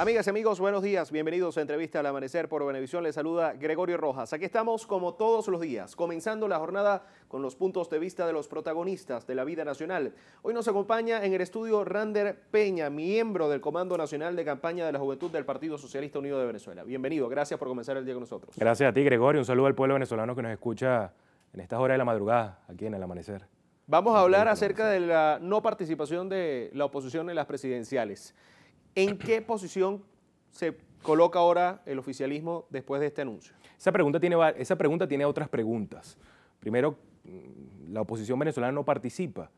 Amigas y amigos, buenos días. Bienvenidos a Entrevista al Amanecer por Venevisión. Les saluda Gregorio Rojas. Aquí estamos como todos los días, comenzando la jornada con los puntos de vista de los protagonistas de la vida nacional. Hoy nos acompaña en el estudio Rander Peña, miembro del Comando Nacional de Campaña de la Juventud del Partido Socialista Unido de Venezuela. Bienvenido, gracias por comenzar el día con nosotros. Gracias a ti, Gregorio. Un saludo al pueblo venezolano que nos escucha en estas horas de la madrugada, aquí en el Amanecer. Vamos a hablar acerca de la no participación de la oposición en las presidenciales. ¿En qué posición se coloca ahora el oficialismo después de este anuncio? Esa pregunta tiene, esa pregunta tiene otras preguntas. Primero, mm, la oposición venezolana no participa.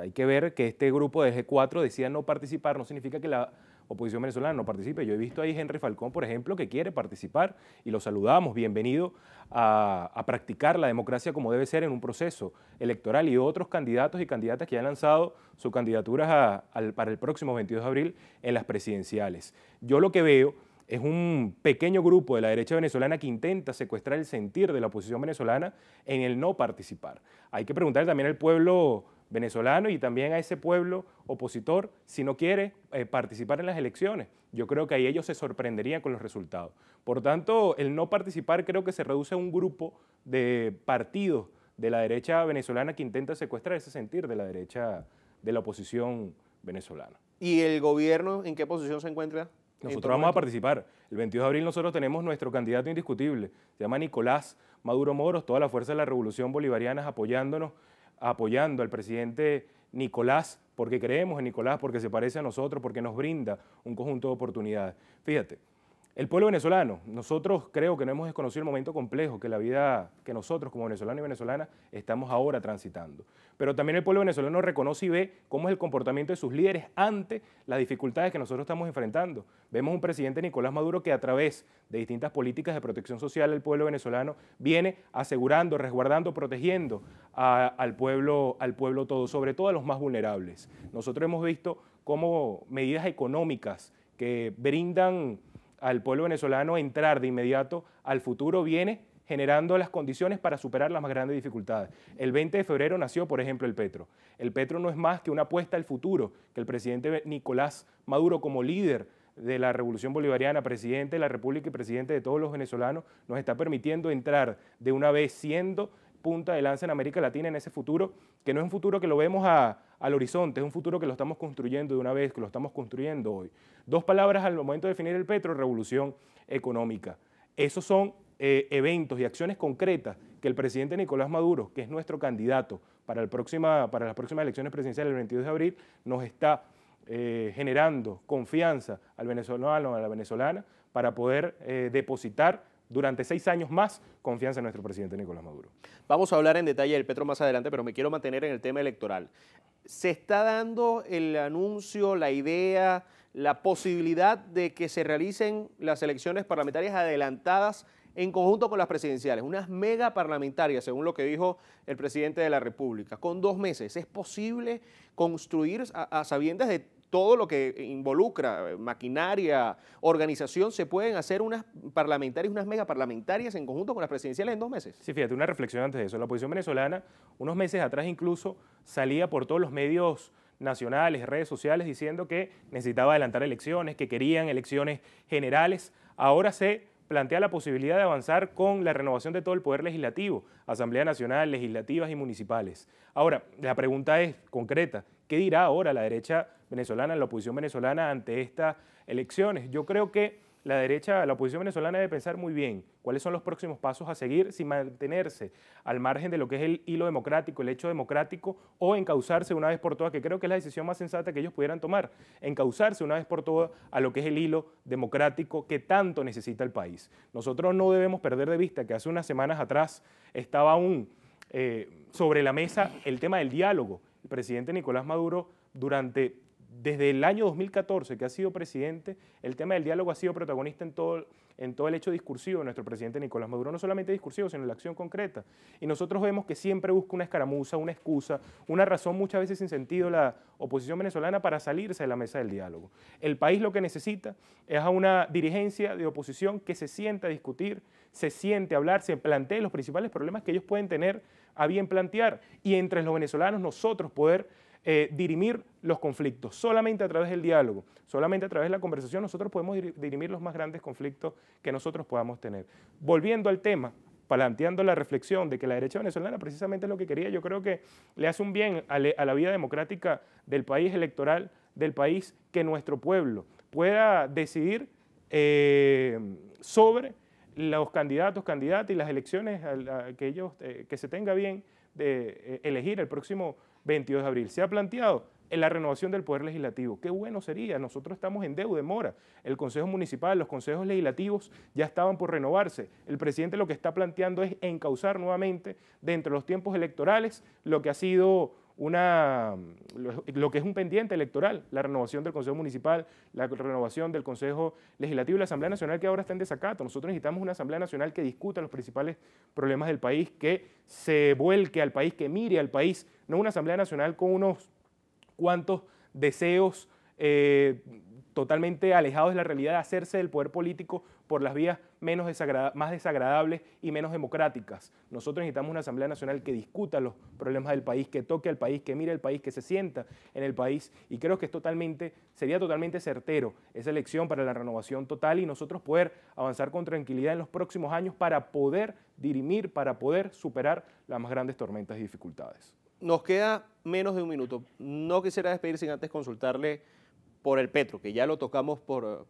Hay que ver que este grupo de G4 decía no participar, no significa que la oposición venezolana no participe. Yo he visto ahí Henry Falcón, por ejemplo, que quiere participar y lo saludamos, bienvenido a, practicar la democracia como debe ser en un proceso electoral y otros candidatos y candidatas que han lanzado sus candidaturas para el próximo 22 de abril en las presidenciales. Yo lo que veo es un pequeño grupo de la derecha venezolana que intenta secuestrar el sentir de la oposición venezolana en el no participar. Hay que preguntarle también al pueblo venezolano y también a ese pueblo opositor si no quiere eh, participar en las elecciones. Yo creo que ahí ellos se sorprenderían con los resultados. Por tanto, el no participar creo que se reduce a un grupo de partidos de la derecha venezolana que intenta secuestrar ese sentir de la derecha de la oposición venezolana. ¿Y el gobierno en qué posición se encuentra? Este nosotros vamos a participar. El 22 de abril nosotros tenemos nuestro candidato indiscutible. Se llama Nicolás Maduro Moros, toda la fuerza de la Revolución Bolivariana apoyándonos apoyando al presidente Nicolás porque creemos en Nicolás, porque se parece a nosotros, porque nos brinda un conjunto de oportunidades. Fíjate, el pueblo venezolano, nosotros creo que no hemos desconocido el momento complejo que la vida que nosotros como venezolanos y venezolana estamos ahora transitando. Pero también el pueblo venezolano reconoce y ve cómo es el comportamiento de sus líderes ante las dificultades que nosotros estamos enfrentando. Vemos un presidente Nicolás Maduro que a través de distintas políticas de protección social del pueblo venezolano viene asegurando, resguardando, protegiendo al, pueblo, al pueblo todo, sobre todo a los más vulnerables. Nosotros hemos visto cómo medidas económicas que brindan al pueblo venezolano entrar de inmediato al futuro viene generando las condiciones para superar las más grandes dificultades. El 20 de febrero nació, por ejemplo, el Petro. El Petro no es más que una apuesta al futuro que el presidente Nicolás Maduro como líder de la Revolución Bolivariana, presidente de la República y presidente de todos los venezolanos, nos está permitiendo entrar de una vez siendo punta de lanza en América Latina en ese futuro, que no es un futuro que lo vemos a al horizonte, es un futuro que lo estamos construyendo de una vez, que lo estamos construyendo hoy. Dos palabras al momento de definir el petro, revolución económica. Esos son eh, eventos y acciones concretas que el presidente Nicolás Maduro, que es nuestro candidato para, el próxima, para las próximas elecciones presidenciales el 22 de abril, nos está eh, generando confianza al venezolano, a la venezolana, para poder eh, depositar durante seis años más confianza en nuestro presidente Nicolás Maduro. Vamos a hablar en detalle del Petro más adelante, pero me quiero mantener en el tema electoral. ¿Se está dando el anuncio, la idea, la posibilidad de que se realicen las elecciones parlamentarias adelantadas en conjunto con las presidenciales, unas mega parlamentarias, según lo que dijo el presidente de la República, con dos meses. ¿Es posible construir a sabiendas de todo lo que involucra eh, maquinaria, organización, se pueden hacer unas parlamentarias, unas megaparlamentarias en conjunto con las presidenciales en dos meses. Sí, fíjate, una reflexión antes de eso. La oposición venezolana, unos meses atrás incluso, salía por todos los medios nacionales, redes sociales, diciendo que necesitaba adelantar elecciones, que querían elecciones generales. Ahora se plantea la posibilidad de avanzar con la renovación de todo el poder legislativo, Asamblea Nacional, legislativas y municipales. Ahora, la pregunta es concreta, ¿Qué dirá ahora la derecha venezolana, la oposición venezolana ante estas elecciones? Yo creo que la derecha, la oposición venezolana debe pensar muy bien cuáles son los próximos pasos a seguir sin mantenerse al margen de lo que es el hilo democrático, el hecho democrático, o encauzarse una vez por todas, que creo que es la decisión más sensata que ellos pudieran tomar, encauzarse una vez por todas a lo que es el hilo democrático que tanto necesita el país. Nosotros no debemos perder de vista que hace unas semanas atrás estaba aún eh, sobre la mesa el tema del diálogo el presidente Nicolás Maduro durante desde el año 2014 que ha sido presidente, el tema del diálogo ha sido protagonista en todo, el hecho discursivo de nuestro presidente Nicolás Maduro, no solamente discursivo, sino en la acción concreta. Y nosotros vemos que siempre busca una escaramuza, una excusa, una razón muchas veces sin sentido la oposición venezolana para salirse de la mesa del diálogo. El país lo que necesita es a una dirigencia de oposición que se sienta a discutir, se siente a hablar, se plantee los principales problemas que ellos pueden tener a bien plantear y entre los venezolanos nosotros poder eh, dirimir los conflictos. Solamente a través del diálogo, solamente a través de la conversación, nosotros podemos dirimir los más grandes conflictos que nosotros podamos tener. Volviendo al tema, planteando la reflexión de que la derecha venezolana precisamente es lo que quería, yo creo que le hace un bien a, la vida democrática del país electoral, del país, que nuestro pueblo pueda decidir eh, sobre los candidatos, candidatas y las elecciones que, ellos, eh, que se tenga bien de elegir el próximo 22 de abril. Se ha planteado en la renovación del Poder Legislativo. Qué bueno sería, nosotros estamos en deuda, mora. El Consejo Municipal, los consejos legislativos ya estaban por renovarse. El presidente lo que está planteando es encauzar nuevamente, dentro de los tiempos electorales, lo que ha sido una, lo, que es un pendiente electoral, la renovación del Consejo Municipal, la renovación del Consejo Legislativo y la Asamblea Nacional que ahora está en desacato. Nosotros necesitamos una Asamblea Nacional que discuta los principales problemas del país, que se vuelque al país, que mire al país, no una Asamblea Nacional con unos cuantos deseos eh, totalmente alejados de la realidad de hacerse del poder político por las vías menos más desagradables y menos democráticas. Nosotros necesitamos una Asamblea Nacional que discuta los problemas del país, que toque al país, que mire al país, que se sienta en el país. Y creo que es totalmente, sería totalmente certero esa elección para la renovación total y nosotros poder avanzar con tranquilidad en los próximos años para poder dirimir, para poder superar las más grandes tormentas y dificultades. Nos queda menos de un minuto. No quisiera despedir sin antes consultarle por el petro, que ya lo tocamos por,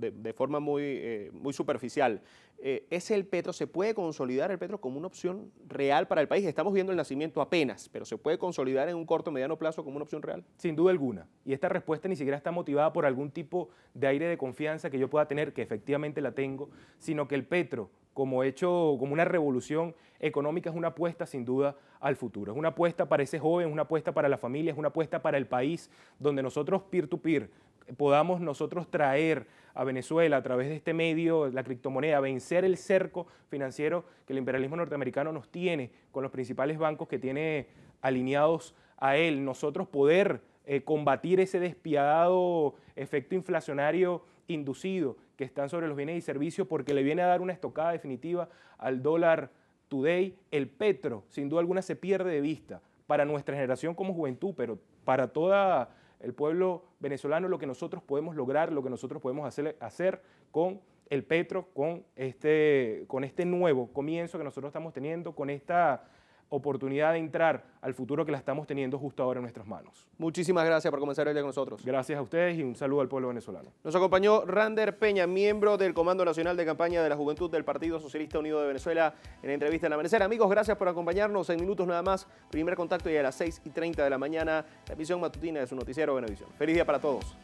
eh, de, forma muy, eh, muy superficial. Eh, ¿Es el petro, se puede consolidar el petro como una opción real para el país? Estamos viendo el nacimiento apenas, pero ¿se puede consolidar en un corto o mediano plazo como una opción real? Sin duda alguna. Y esta respuesta ni siquiera está motivada por algún tipo de aire de confianza que yo pueda tener, que efectivamente la tengo, sino que el petro como hecho, como una revolución económica, es una apuesta sin duda al futuro. Es una apuesta para ese joven, es una apuesta para la familia, es una apuesta para el país, donde nosotros peer-to-peer podamos nosotros traer a Venezuela a través de este medio, la criptomoneda, vencer el cerco financiero que el imperialismo norteamericano nos tiene con los principales bancos que tiene alineados a él, nosotros poder eh, combatir ese despiadado efecto inflacionario inducido que están sobre los bienes y servicios porque le viene a dar una estocada definitiva al dólar today. El petro, sin duda alguna, se pierde de vista para nuestra generación como juventud, pero para todo el pueblo venezolano, lo que nosotros podemos lograr, lo que nosotros podemos hacer, hacer con el petro, con este, con este nuevo comienzo que nosotros estamos teniendo, con esta oportunidad de entrar al futuro que la estamos teniendo justo ahora en nuestras manos. Muchísimas gracias por comenzar el día con nosotros. Gracias a ustedes y un saludo al pueblo venezolano. Nos acompañó Rander Peña, miembro del Comando Nacional de Campaña de la Juventud del Partido Socialista Unido de Venezuela, en la entrevista en la Amanecer. Amigos, gracias por acompañarnos en minutos nada más. Primer contacto ya a las 6 y 30 de la mañana, la emisión matutina de su noticiero Venevisión. Feliz día para todos.